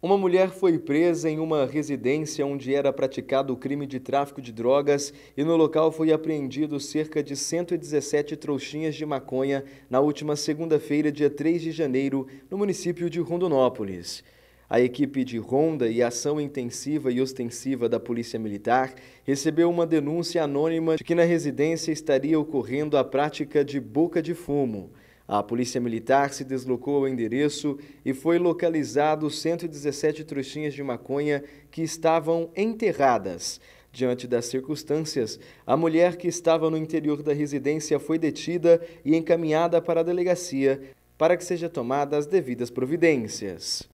Uma mulher foi presa em uma residência onde era praticado o crime de tráfico de drogas e no local foi apreendido cerca de 117 trouxinhas de maconha na última segunda-feira, dia 3 de janeiro, no município de Rondonópolis. A equipe de ronda e ação intensiva e ostensiva da Polícia Militar recebeu uma denúncia anônima de que na residência estaria ocorrendo a prática de boca de fumo. A polícia militar se deslocou ao endereço e foi localizado 117 trouxinhas de maconha que estavam enterradas. Diante das circunstâncias, a mulher que estava no interior da residência foi detida e encaminhada para a delegacia para que seja tomadas as devidas providências.